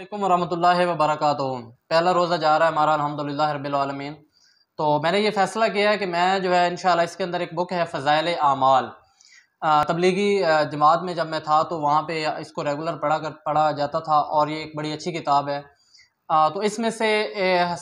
अल्लाम वरहमल पहला रोज़ा जा रहा है हमारा अलहमदिल्ला हरबिलमीन तो मैंने ये फ़ैसला किया है कि मैं जो है इन इसके अंदर एक बुक है फ़ज़ाइल आमाल तबलीगी जमात में जब मैं था तो वहाँ पे इसको रेगुलर पढ़ा कर पढ़ा जाता था और ये एक बड़ी अच्छी किताब है आ, तो इसमें से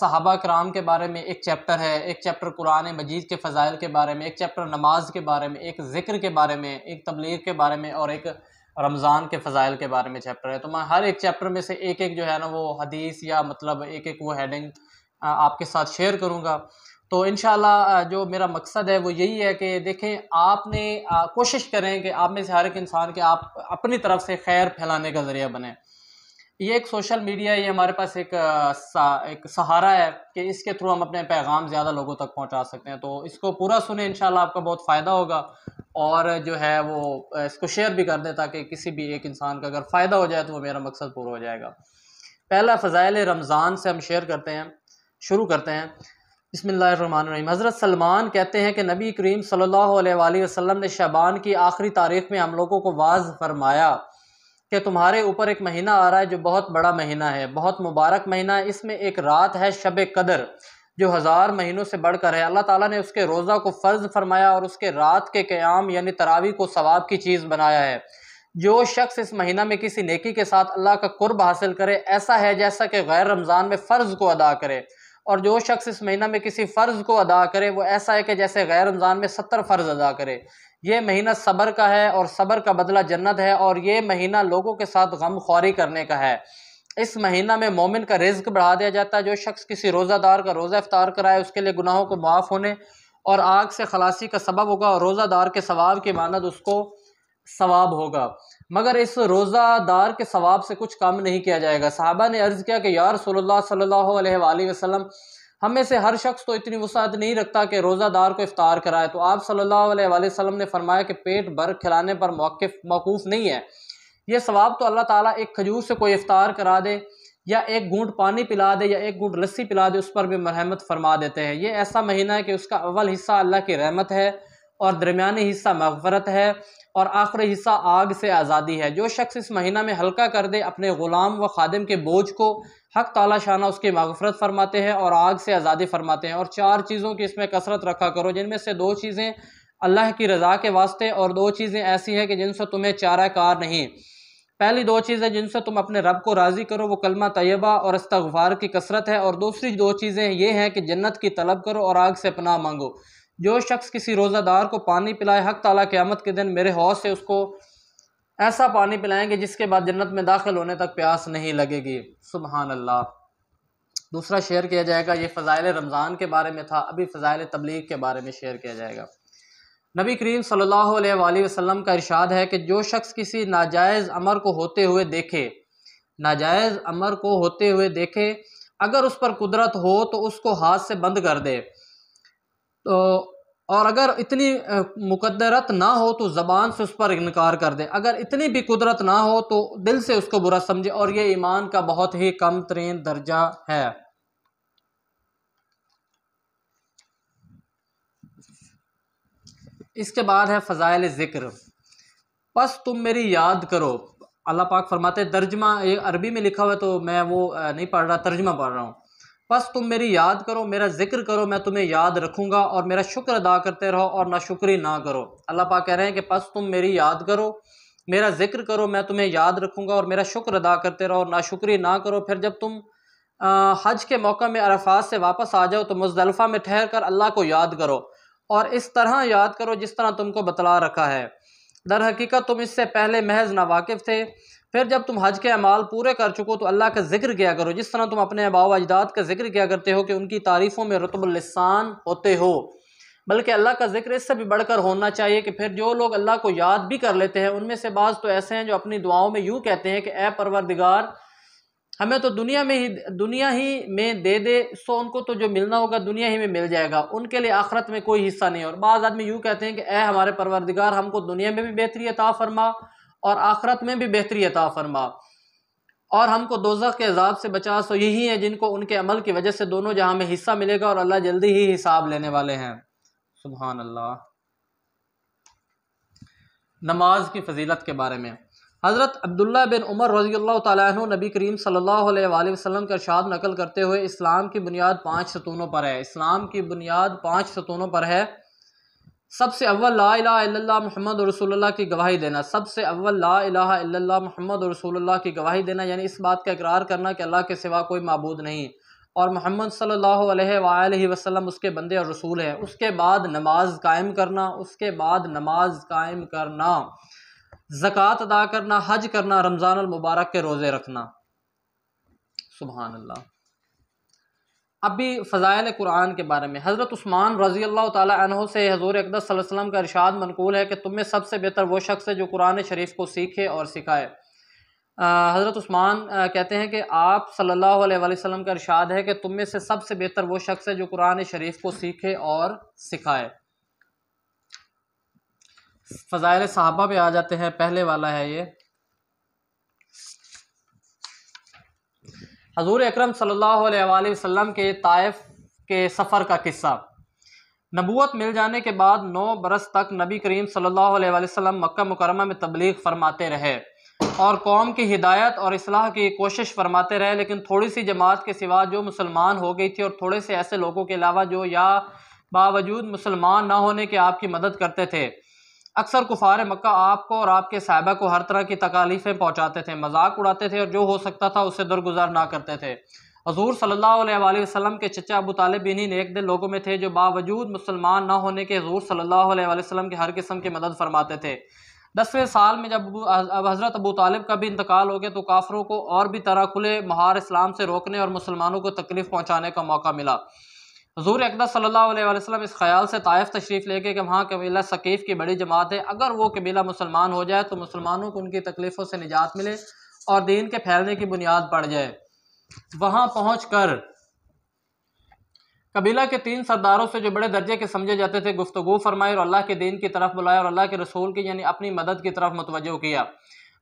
सहाबा कराम के बारे में एक चैप्टर है एक चैप्टर कुरान मजीद के फ़ज़ाइल के बारे में एक चैप्टर नमाज के बारे में एक ज़िक्र के बारे में एक तबलीग के बारे में और एक रमज़ान के फ़ज़ाइल के बारे में चैप्टर है तो मैं हर एक चैप्टर में से एक एक जो है ना वो हदीस या मतलब एक एक वो हेडिंग आपके साथ शेयर करूँगा तो इन जो मेरा मकसद है वो यही है कि देखें आपने कोशिश करें कि आप में से हर एक इंसान के आप अपनी तरफ से खैर फैलाने का ज़रिया बने ये एक सोशल मीडिया ये हमारे पास एक सा, एक सहारा है कि इसके थ्रू हम अपने पैगाम ज़्यादा लोगों तक पहुंचा सकते हैं तो इसको पूरा सुने इंशाल्लाह आपका बहुत फ़ायदा होगा और जो है वो इसको शेयर भी कर दें ताकि किसी भी एक इंसान का अगर फ़ायदा हो जाए तो वो मेरा मकसद पूरा हो जाएगा पहला फ़ज़ाइल रमज़ान से हम शेयर करते हैं शुरू करते हैं रही हज़रत सलमान कहते हैं कि नबी करीम सल्ला वसम ने शबान की आखिरी तारीख में हम लोगों को वाज फरमाया कि तुम्हारे ऊपर एक महीना आ रहा है जो बहुत बड़ा महीना है बहुत मुबारक महीना है इसमें एक रात है शब कदर जो हज़ार महीनों से बढ़कर है अल्लाह ताला ने उसके रोज़ा को फ़र्ज़ फरमाया और उसके रात के क़्याम यानी तरावी को सवाब की चीज़ बनाया है जो शख्स इस महीना में किसी नेकी के साथ अल्लाह का कुर्ब हासिल करे ऐसा है जैसा कि गैर रमज़ान में फ़र्ज़ को अदा करे और जो शख्स इस महीना में किसी फ़र्ज़ को अदा करे वो ऐसा है कि जैसे गैर रमज़ान में सत्तर फ़र्ज़ अदा करे ये महीना सब्र का है और सब्र का बदला जन्नत है और ये महीना लोगों के साथ गम खौरी करने का है इस महीना में मोमिन का रिज्क बढ़ा दिया जाता है जो शख्स किसी रोज़ादार का रोज़ा अफ्तार कराए उसके लिए गुनाहों को माफ़ होने और आग से खलासी का सबब होगा और रोज़ादार के सवाब की मानद उसको सवाब होगा मगर इस रोज़ादार के सवाब से कुछ कम नहीं किया जाएगा साहबा ने अर्ज़ किया कि यार सल्ला वसलम हमें हम में से हर शख्स तो इतनी वसात नहीं रखता कि रोज़ादार को इफ़ार कराए तो आप सल्लल्लाहु अलैहि वसल्लम ने फरमाया कि पेट भर खिलाने पर मौक़ मौकूफ़ नहीं है ये सवाब तो अल्लाह ताला एक खजूर से कोई इफ़ार करा दे या एक घूंट पानी पिला दे या एक घूंट लस्सी पिला दे उस पर भी मरहमत फरमा देते हैं ये ऐसा महीना है कि उसका अव्वल हिस्सा अल्लाह की रहमत है और दरमिया हिस्सा मफ़रत है और आखिरी हिस्सा आग से आज़ादी है जो शख्स इस महीना में हल्का कर दे अपने ग़ुलाम व खादिम के बोझ को हक ताला शाना उसकी मगफरत फरमाते हैं और आग से आज़ादी फरमाते हैं और चार चीज़ों की इसमें कसरत रखा करो जिनमें से दो चीज़ें अल्लाह की रज़ा के वास्ते और दो चीज़ें ऐसी हैं कि जिनसे तुम्हें चारा कार नहीं पहली दो चीज़ें जिनसे तुम अपने रब को राज़ी करो वो कलमा तयबा और इस्तगफार की कसरत है और दूसरी दो चीज़ें ये हैं कि जन्नत की तलब करो और आग से पनाह मांगो जो शख्स किसी रोज़ादार को पानी पिलाए हक ताला आमद के दिन मेरे हौस से उसको ऐसा पानी पिलाएंगे जिसके बाद जन्नत में दाखिल होने तक प्यास नहीं लगेगी सुबहान अल्लाह दूसरा शेयर किया जाएगा ये फ़ज़ाइल रमज़ान के बारे में था अभी फ़ज़ाइल तबलीग के बारे में शेयर किया जाएगा नबी करीम सल्लल्लाहु अलैहि वसल्लम का इरशाद है कि जो शख्स किसी नाजायज़ अमर को होते हुए देखे नाजायज़ अमर को होते हुए देखे अगर उस पर कुदरत हो तो उसको हाथ से बंद कर दे तो और अगर इतनी मुकदरत ना हो तो ज़बान से उस पर इनकार कर दे अगर इतनी भी कुदरत ना हो तो दिल से उसको बुरा समझे और ये ईमान का बहुत ही कम तरीन दर्जा है इसके बाद है फ़ज़ाइल ज़िक्र बस तुम मेरी याद करो अल्लाह पाक फरमाते तर्जमा ये अरबी में लिखा हुआ है तो मैं वो नहीं पढ़ रहा तर्जमा पढ़ रहा हूँ बस तुम मेरी याद करो मेरा जिक्र करो मैं तुम्हें याद रखूँगा और मेरा शुक्र अदा करते रहो और ना शुक्री ना करो अल्लाह पा कह रहे हैं कि बस तुम मेरी याद करो मेरा जिक्र करो मैं तुम्हें याद रखूँगा और मेरा शुक्र अदा करते रहो और ना शुक्री ना करो फिर जब तुम आ, हज के मौका में अरफात से वापस आ जाओ तो मुजलफ़ा में ठहर कर अल्लाह को याद करो और इस तरह याद करो जिस तरह तुमको बतला रखा है दर हकीकत तुम इससे पहले महज नावाकिफ़ थे फिर जब तुम हज के अमाल पूरे कर चुको तो अल्लाह का जिक्र किया करो जिस तरह तुम अपने अबाव अजदाद का जिक्र किया करते हो कि उनकी तारीफ़ों में रतबलसान होते हो बल्कि अल्लाह का जिक्र इससे भी बढ़कर होना चाहिए कि फिर जो लोग अल्लाह को याद भी कर लेते हैं उनमें से बाज़ तो ऐसे हैं जो अपनी दुआओं में यूँ कहते हैं कि ए परवरदिगार हमें तो दुनिया में ही दुनिया ही में दे दे सो उनको तो जो मिलना होगा दुनिया ही में मिल जाएगा उनके लिए आखरत में कोई हिस्सा नहीं और बाज़ आदमी यूँ कहते हैं कि ए हमारे परवरदिगार हमको दुनिया में भी बेहतरी अता फरमा और आखरत में भी बेहतरी अता फरमा और हमको दोजा के अजाब से बचा सो यही है जिनको उनके अमल की वजह से दोनों जहाँ में हिस्सा मिलेगा और अल्लाह जल्दी ही हिसाब लेने वाले हैं सुबहान अल्लाह नमाज की फजीलत के बारे में हज़रत अब्दुल्ला बिन उमर रजी तु नबी करीम सल्ला वसम का शाद नकल करते हुए इस्लाम की बुनियाद पाँच सतूनों पर है इस्लाम की बुनियाद पाँच सतूनों पर है सबसे अव्वल ला इला मोहम्मद की गवाही देना सबसे अव्वल ला इला मोहम्मद रसूलुल्लाह की गवाही देना यानी इस बात का इकरार करना कि अल्लाह के सिवा कोई मबूद नहीं और मोहम्मद सल्लल्लाहु अलैहि उसके बंदे और रसूल हैं उसके बाद नमाज कायम करना उसके बाद नमाज कायम करना ज़क़़त अदा करना हज करना रमज़ान मुबारक के रोज़े रखना सुबहानल्ला अभी फ़ज़ाइल कुरान के बारे में हज़रत उस्मान रज़ी अल्लाह तह से हजूर अकदस वसम का इरशाद मनकूल है कि तुम में सबसे बेहतर वो शख्स है जो कुरान शरीफ को सीखे और सिखाए हज़रत उस्मान कहते हैं कि आप सल्लल्लाहु अलैहि वसल्लम का इरशाद है कि तुम में से सबसे बेहतर वो शख्स है जो कुरान शरीफ को सीखे और सिखाए फ़ज़ाइल साहबा पर आ जाते हैं पहले वाला है ये हजूर अक्रम वसम के तायफ के सफ़र का किस्सा नबूत मिल जाने के बाद नौ बरस तक नबी करीम सल्लल्लाहु मक् मकरमा में तबलीग फरमाते रहे और कौम की हिदायत और असलाह की कोशिश फरमाते रहे लेकिन थोड़ी सी जमात के सिवा जो मुसलमान हो गई थी और थोड़े से ऐसे लोगों के अलावा जो या बावजूद मुसलमान ना होने के आपकी मदद करते थे अक्सर कुफार मक्का आपको और आपके साहबा को हर तरह की तकालीफ़ें पहुँचाते थे मजाक उड़ाते थे और जो हो सकता था उससे दरगुजार ना करते थे हजूर सल्ला वसलम के चचा अबू तालब इन्हीं नेक दिन लोगों में थे जो बावजूद मुसलमान ना होने के हजूर सल्ला वसलम के हर किस्म की मदद फरमाते थे दसवें साल में जब अब हज़रत अबू तालब का भी इंतकाल हो गया तो काफरों को और भी तरह खुले महार इस्लाम से रोकने और मुसलमानों को तकलीफ़ पहुँचाने का मौका मिला हजूर सल्ला वसलम इस ख्याल से ताइफ तशरीफ़ लेके कि वहाँ कबीला सकीफ़ की बड़ी जमात है अगर वो कबीला मुसलमान हो जाए तो मुसलमानों को उनकी तकलीफ़ों से निजात मिले और दीन के फैलने की बुनियाद बढ़ जाए वहाँ पहुँच कर कबीला के तीन सरदारों से जो बड़े दर्जे के समझे जाते थे गुफ्तु फरमाए और अल्लाह के दीन की तरफ बुलाए और अल्लाह के रसूल की यानी अपनी मदद की तरफ मुतवजो किया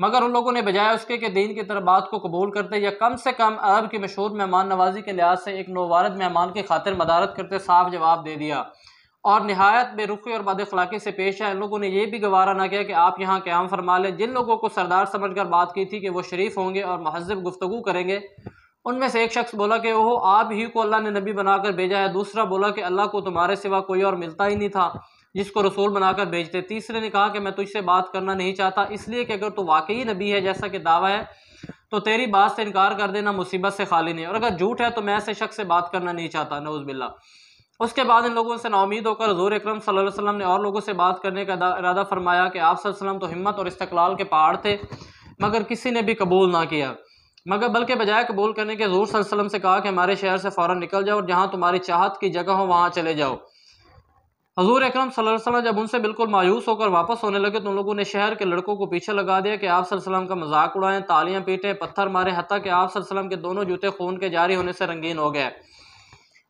मगर उन लोगों ने बजाय उसके कि दीन की तरफ बात को कबूल करते या कम से कम अरब की मशहूर मेहमान नवाजी के लिहाज से एक नौवारद मेहमान की खातिर मदारत करते साफ जवाब दे दिया और नहायत बेरुखी और बदखलाके से पेश आए लोगों ने यह भी गवारा ना किया कि आप यहाँ क्याम फरमा लें जिन लोगों को सरदार समझ कर बात की थी कि वो शरीफ होंगे और महजब गुफ्तु करेंगे उनमें से एक शख्स बोला कि ओह आप ही को अल्लाह ने नबी बनाकर भेजा है दूसरा बोला कि अल्लाह को तुम्हारे सिवा कोई और मिलता ही नहीं था जिसको रसूल बनाकर भेजते तीसरे ने कहा कि मैं तुझसे बात करना नहीं चाहता इसलिए कि अगर तू वाकई नबी है जैसा कि दावा है तो तेरी बात से इनकार कर देना मुसीबत से खाली नहीं और अगर झूठ है तो मैं ऐसे शख्स से बात करना नहीं चाहता नवज़ बिल्ला उसके बाद इन लोगों से नाउमीद होकर हजूर अक्रम सल्लम ने और लोगों से बात करने का इरादा फरमाया कि आप सल्लम तो हिम्मत और इस्तलाल के पहाड़ थे मगर किसी ने भी कबूल ना किया मगर बल्कि बजाय कबूल करने के हजूर सल्लम से कहा कि हमारे शहर से फ़ौर निकल जाओ और जहाँ तुम्हारी चाहत की जगह हो वहाँ चले जाओ हजूर अक्रम सल्लम जब उनसे बिल्कुल मायूस होकर वापस होने लगे तो उन लोगों ने शहर के लड़कों को पीछे लगा दिया कि आप सल्लम का मजाक उड़ाएं तालियां पीटें पत्थर मारें हती कि आप सल्लम के दोनों जूते खून के जारी होने से रंगीन हो गए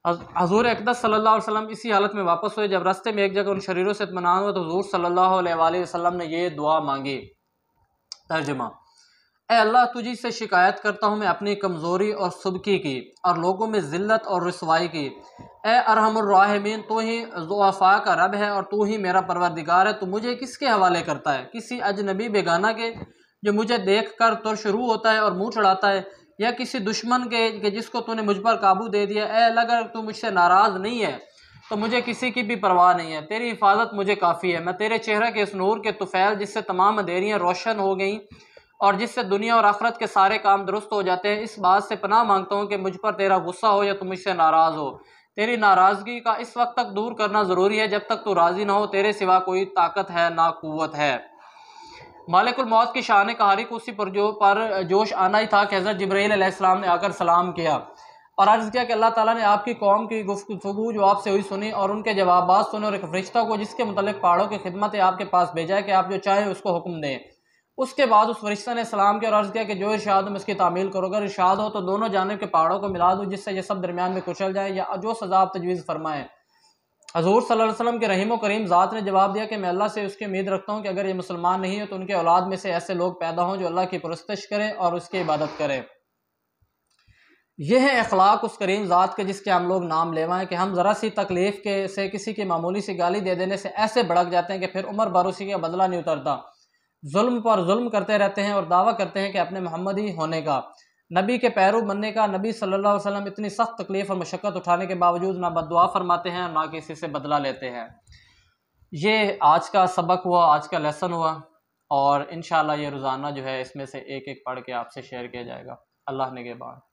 हजूर अकदस सल्ला वसलम इसी हालत में वापस हुए जब रास्ते में एक जगह उन शरीरों से इतमान हुआ तो हजूर सल्ला वसलम ने यह दुआ मांगी तर्जमा ए अल्लाह तुझी से शिकायत करता हूँ मैं अपनी कमज़ोरी और सुबकी की और लोगों में ज़िल्लत और रसवाई की ए अरहमराहमीन तो ही जोफ़ा का रब है और तू ही मेरा परवरदिगार है तो मुझे किसके हवाले करता है किसी अजनबी बेगाना के जो मुझे देख कर तो शुरू होता है और मुँह चढ़ाता है या किसी दुश्मन के, कि जिसको तूने मुझ पर काबू दे दिया ए अगर तू मुझसे नाराज़ नहीं है तो मुझे किसी की भी परवाह नहीं है तेरी हिफाजत मुझे काफ़ी है मैं तेरे चेहरे के इस नूर के तुफ़ैल जिससे तमाम देरियाँ रोशन हो गई और जिससे दुनिया और आखरत के सारे काम दुरुस्त हो जाते हैं इस बात से पनाह मांगता हूँ कि मुझ पर तेरा गुस्सा हो या तुम इससे नाराज़ हो तेरी नाराज़गी का इस वक्त तक दूर करना ज़रूरी है जब तक तू राज़ी ना हो तेरे सिवा कोई ताकत है ना क़वत है मालिकुल मौत की शान कहारी को उसी पर जो पर जोश आना ही था कि हज़रत जब्राईसम ने आकर सलाम किया और अर्ज़ किया कि अल्लाह ताला ने आपकी कौम की गुफ्तु जो आपसे हुई सुनी और उनके जवाब सुने और एक फरिश्ता को जिसके मतलब पहाड़ों की खिदमत आपके पास भेजा है कि आप जो चाहें उसको हुक्म दें उसके बाद उस फरिश्ता ने सलाम किया और अर्ज़ किया कि जो इर्शाद हो इसकी तामील करो अगर इर्शाद हो तो दोनों जानब के पहाड़ों को मिला दूँ जिससे यह सब दरमियान में कुचल जाए या जो सजा आप तजवीज़ फरमाएँ हजूर सल्लल्लाहु वसलम के रहीम करीम ज़ात ने जवाब दिया कि मैं अल्लाह से उसकी उम्मीद रखता हूँ कि अगर ये मुसलमान नहीं हो तो उनके औलाद में से ऐसे लोग पैदा हों जो अल्लाह की पुरस्तश करें और उसकी इबादत करें यह है अखलाक उस करीम ज़ात के जिसके हम लोग नाम लेवाएं कि हम ज़रा सी तकलीफ़ के से किसी की मामूली सी गाली दे देने से ऐसे भड़क जाते हैं कि फिर उम्र भर का बदला नहीं उतरता जुल्म पर जुल्म करते रहते हैं और दावा करते हैं कि अपने मोहम्मद ही होने का नबी के पैरू बनने का नबी सल्लल्लाहु अलैहि वसल्लम इतनी सख्त तकलीफ़ और मशक्क़त उठाने के बावजूद ना बदुआ फरमाते हैं ना किसी से बदला लेते हैं ये आज का सबक हुआ आज का लेसन हुआ और इन ये रोज़ाना जो है इसमें से एक एक पढ़ के आपसे शेयर किया जाएगा अल्लाह ने के बाद